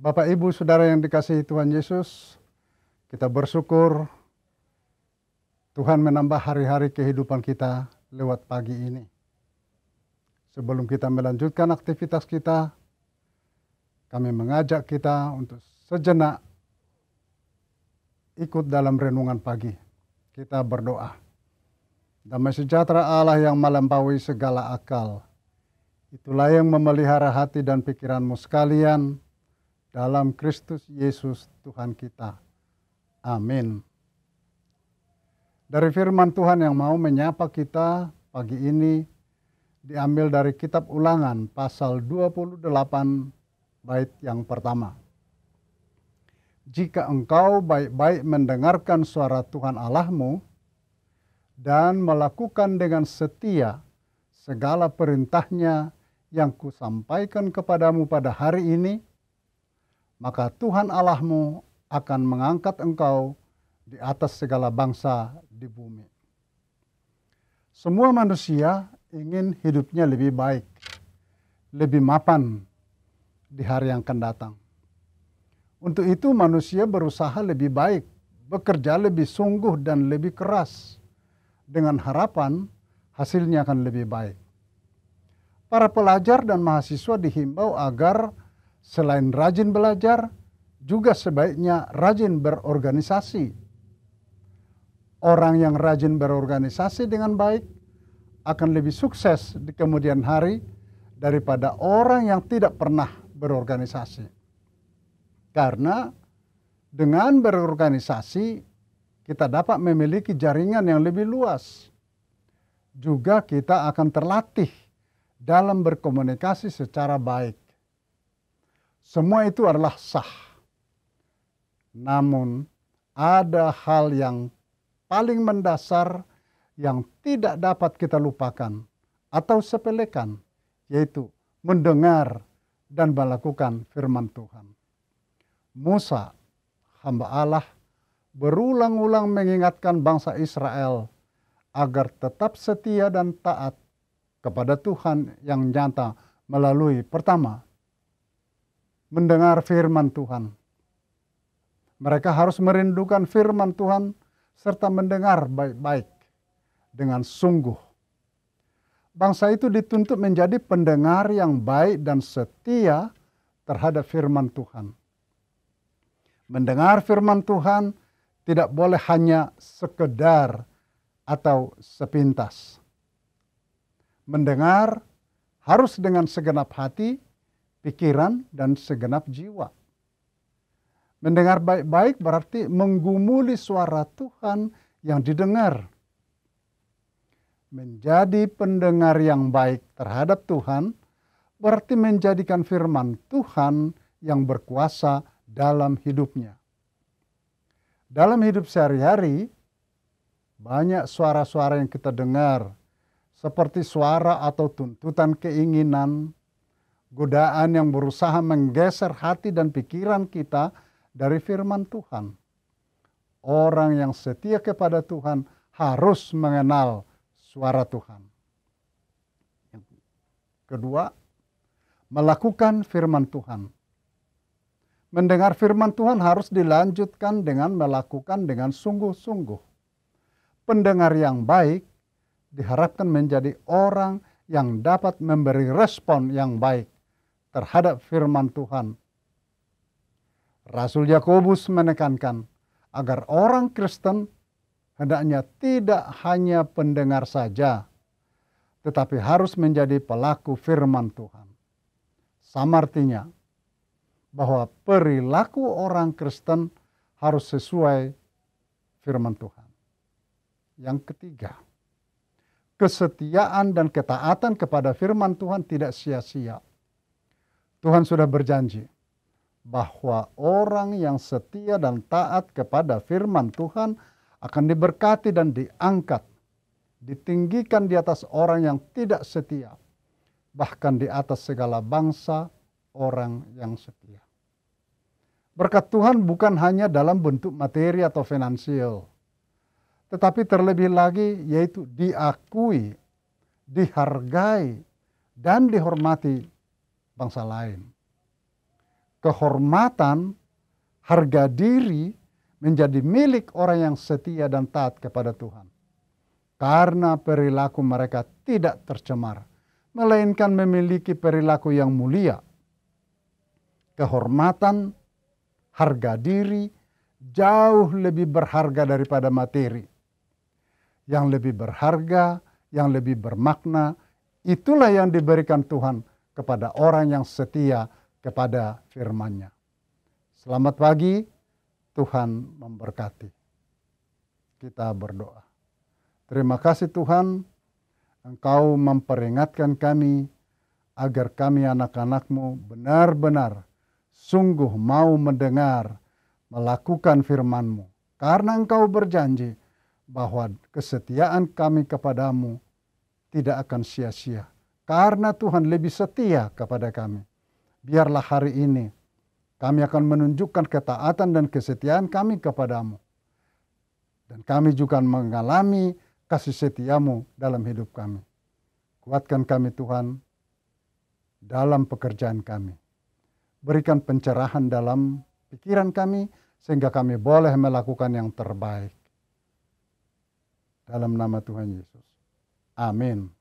Bapak, Ibu, Saudara yang dikasihi Tuhan Yesus, kita bersyukur Tuhan menambah hari-hari kehidupan kita lewat pagi ini. Sebelum kita melanjutkan aktivitas kita, kami mengajak kita untuk sejenak ikut dalam renungan pagi. Kita berdoa. Damai sejahtera Allah yang melampaui segala akal. Itulah yang memelihara hati dan pikiranmu sekalian dalam Kristus Yesus Tuhan kita. Amin. Dari firman Tuhan yang mau menyapa kita pagi ini diambil dari kitab Ulangan pasal 28 bait yang pertama. Jika engkau baik-baik mendengarkan suara Tuhan Allahmu dan melakukan dengan setia segala perintahnya yang kusampaikan kepadamu pada hari ini, maka Tuhan Allahmu akan mengangkat engkau di atas segala bangsa di bumi. Semua manusia ingin hidupnya lebih baik, lebih mapan di hari yang akan datang. Untuk itu manusia berusaha lebih baik, bekerja lebih sungguh dan lebih keras dengan harapan hasilnya akan lebih baik. Para pelajar dan mahasiswa dihimbau agar selain rajin belajar, juga sebaiknya rajin berorganisasi. Orang yang rajin berorganisasi dengan baik akan lebih sukses di kemudian hari daripada orang yang tidak pernah berorganisasi. Karena dengan berorganisasi kita dapat memiliki jaringan yang lebih luas. Juga kita akan terlatih dalam berkomunikasi secara baik. Semua itu adalah sah. Namun ada hal yang paling mendasar yang tidak dapat kita lupakan atau sepelekan, yaitu mendengar dan melakukan firman Tuhan. Musa, hamba Allah, berulang-ulang mengingatkan bangsa Israel agar tetap setia dan taat kepada Tuhan yang nyata melalui pertama mendengar firman Tuhan. Mereka harus merindukan firman Tuhan serta mendengar baik-baik dengan sungguh. Bangsa itu dituntut menjadi pendengar yang baik dan setia terhadap firman Tuhan. Mendengar firman Tuhan tidak boleh hanya sekedar atau sepintas. Mendengar harus dengan segenap hati pikiran, dan segenap jiwa. Mendengar baik-baik berarti menggumuli suara Tuhan yang didengar. Menjadi pendengar yang baik terhadap Tuhan berarti menjadikan firman Tuhan yang berkuasa dalam hidupnya. Dalam hidup sehari-hari, banyak suara-suara yang kita dengar, seperti suara atau tuntutan keinginan, godaan yang berusaha menggeser hati dan pikiran kita dari firman Tuhan. Orang yang setia kepada Tuhan harus mengenal suara Tuhan. kedua, melakukan firman Tuhan. Mendengar firman Tuhan harus dilanjutkan dengan melakukan dengan sungguh-sungguh. Pendengar yang baik diharapkan menjadi orang yang dapat memberi respon yang baik terhadap firman Tuhan. Rasul Yakobus menekankan agar orang Kristen hendaknya tidak hanya pendengar saja, tetapi harus menjadi pelaku firman Tuhan. Sama artinya bahwa perilaku orang Kristen harus sesuai firman Tuhan. Yang ketiga, kesetiaan dan ketaatan kepada firman Tuhan tidak sia-sia Tuhan sudah berjanji bahwa orang yang setia dan taat kepada firman Tuhan akan diberkati dan diangkat, ditinggikan di atas orang yang tidak setia, bahkan di atas segala bangsa orang yang setia. Berkat Tuhan bukan hanya dalam bentuk materi atau finansial, tetapi terlebih lagi yaitu diakui, dihargai, dan dihormati bangsa lain. Kehormatan, harga diri menjadi milik orang yang setia dan taat kepada Tuhan. Karena perilaku mereka tidak tercemar, melainkan memiliki perilaku yang mulia. Kehormatan, harga diri jauh lebih berharga daripada materi. Yang lebih berharga, yang lebih bermakna, itulah yang diberikan Tuhan kepada orang yang setia kepada firman-Nya. Selamat pagi, Tuhan memberkati. Kita berdoa. Terima kasih Tuhan, Engkau memperingatkan kami agar kami anak-anakmu benar-benar sungguh mau mendengar, melakukan firman-Mu. Karena Engkau berjanji bahwa kesetiaan kami kepadamu tidak akan sia-sia karena Tuhan lebih setia kepada kami. Biarlah hari ini kami akan menunjukkan ketaatan dan kesetiaan kami kepadamu. Dan kami juga mengalami kasih setiamu dalam hidup kami. Kuatkan kami Tuhan dalam pekerjaan kami. Berikan pencerahan dalam pikiran kami sehingga kami boleh melakukan yang terbaik. Dalam nama Tuhan Yesus. Amin.